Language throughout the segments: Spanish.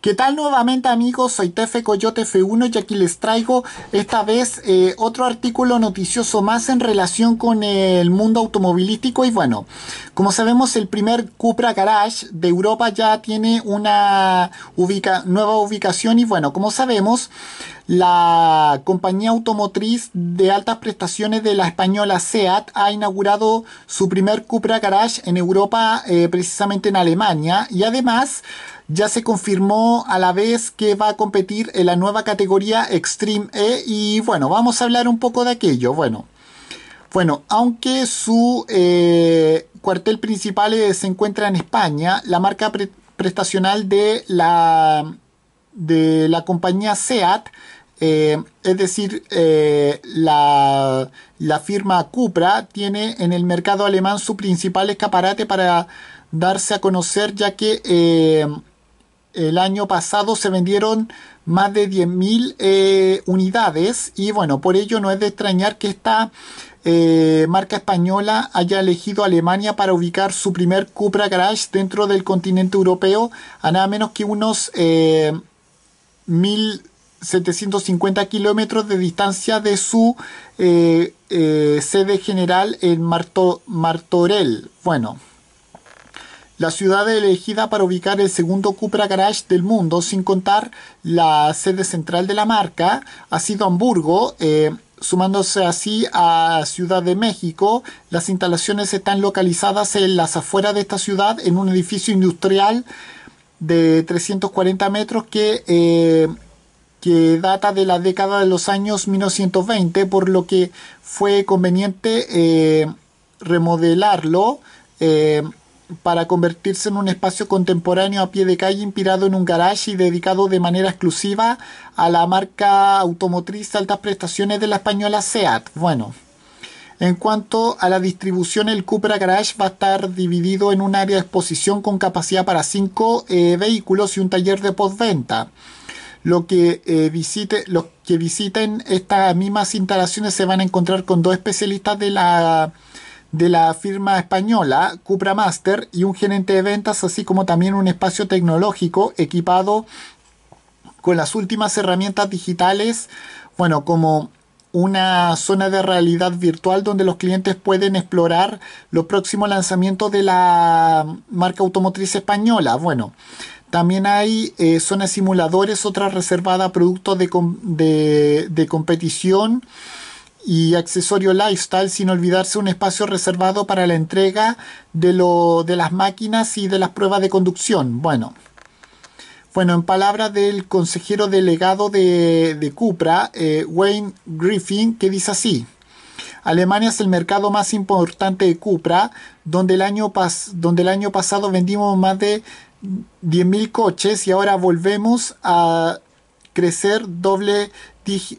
¿Qué tal nuevamente amigos? Soy Tefe Coyote F1 y aquí les traigo esta vez eh, otro artículo noticioso más en relación con el mundo automovilístico y bueno, como sabemos el primer Cupra Garage de Europa ya tiene una nueva ubicación y bueno, como sabemos la compañía automotriz de altas prestaciones de la española SEAT ha inaugurado su primer Cupra Garage en Europa, eh, precisamente en Alemania, y además ya se confirmó a la vez que va a competir en la nueva categoría Extreme E y bueno, vamos a hablar un poco de aquello. Bueno, bueno aunque su eh, cuartel principal eh, se encuentra en España, la marca prestacional de la, de la compañía SEAT eh, es decir, eh, la, la, firma Cupra tiene en el mercado alemán su principal escaparate para darse a conocer, ya que eh, el año pasado se vendieron más de 10.000 unidades y bueno, por ello no es de extrañar que esta marca española haya elegido Alemania para ubicar su primer Cupra Garage dentro del continente europeo a nada menos que unos mil 750 kilómetros de distancia de su eh, eh, sede general en Marto, Martorell. Bueno, la ciudad elegida para ubicar el segundo Cupra Garage del mundo, sin contar la sede central de la marca, ha sido Hamburgo. Eh, sumándose así a Ciudad de México, las instalaciones están localizadas en las afueras de esta ciudad, en un edificio industrial de 340 metros que que data de la década de los años 1920, por lo que fue conveniente eh, remodelarlo eh, para convertirse en un espacio contemporáneo a pie de calle inspirado en un garage y dedicado de manera exclusiva a la marca automotriz de altas prestaciones de la española SEAT. Bueno. En cuanto a la distribución, el Cupra Garage va a estar dividido en un área de exposición con capacidad para cinco eh, vehículos y un taller de postventa lo que, eh, visite, los que visiten estas mismas instalaciones se van a encontrar con dos especialistas de la, de la firma española, Cupra Master, y un gerente de ventas, así como también un espacio tecnológico equipado con las últimas herramientas digitales, bueno, como una zona de realidad virtual donde los clientes pueden explorar los próximos lanzamientos de la marca automotriz española. Bueno, también hay zonas eh, simuladores, otra reservada, productos de, de, competición y accesorio lifestyle, sin olvidarse un espacio reservado para la entrega de, las máquinas y de las pruebas de conducción. Bueno, bueno, en palabra del consejero delegado de, Cupra, eh, Wayne Griffin, que dice así. Alemania es el mercado más importante de Cupra, donde el año, pas donde el año pasado vendimos más de 10.000 coches y ahora volvemos a crecer doble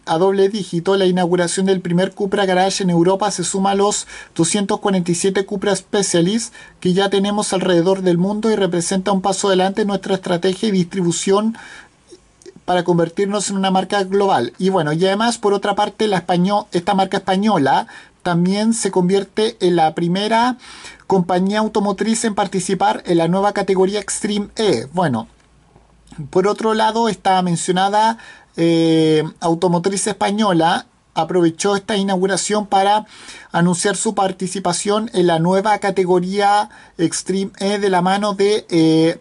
a doble dígito. La inauguración del primer Cupra Garage en Europa se suma a los 247 Cupra Specialist que ya tenemos alrededor del mundo y representa un paso adelante en nuestra estrategia y distribución para convertirnos en una marca global. Y bueno, y además, por otra parte, la español, esta marca española también se convierte en la primera compañía automotriz en participar en la nueva categoría Extreme E. Bueno, por otro lado, está mencionada eh, automotriz española aprovechó esta inauguración para anunciar su participación en la nueva categoría Extreme E de la mano de eh,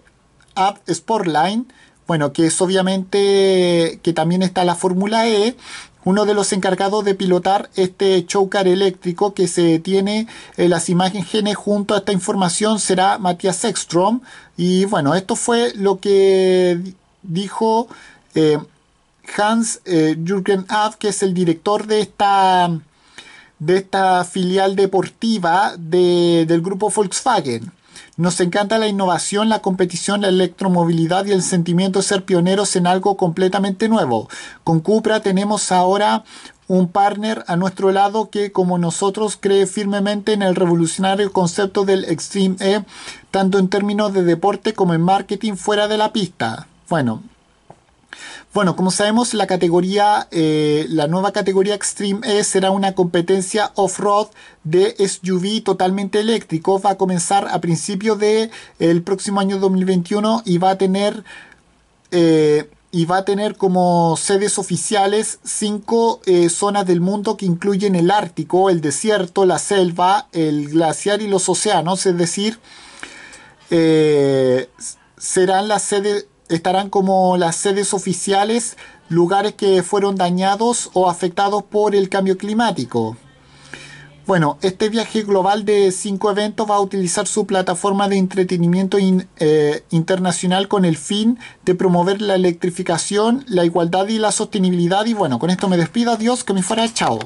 App Sportline bueno, que es obviamente que también está la Fórmula E, uno de los encargados de pilotar este chocar eléctrico que se tiene en eh, las imágenes junto a esta información será Matías Ekstrom. Y bueno, esto fue lo que dijo eh, Hans eh, Jürgen Ab, que es el director de esta, de esta filial deportiva del grupo Volkswagen. Nos encanta la innovación, la competición, la electromovilidad y el sentimiento de ser pioneros en algo completamente nuevo. Con Cupra tenemos ahora un partner a nuestro lado que como nosotros cree firmemente en el revolucionario concepto del Extreme E, tanto en términos de deporte como en marketing fuera de la pista. Bueno, bueno, como sabemos, la categoría, eh, la nueva categoría Extreme E será una competencia off-road de SUV totalmente eléctrico. Va a comenzar a principio del el próximo año 2021 y va a tener eh, y va a tener como sedes oficiales cinco eh, zonas del mundo que incluyen el Ártico, el desierto, la selva, el glaciar y los océanos. Es decir, serán las sedes estarán como las sedes oficiales, lugares que fueron dañados o afectados por el cambio climático. Bueno, este viaje global de cinco eventos va a utilizar su plataforma de entretenimiento eh, internacional con el fin de promover la electrificación, la igualdad y la sostenibilidad. Y bueno, con esto me despido. Adiós, que me fuera. Chao.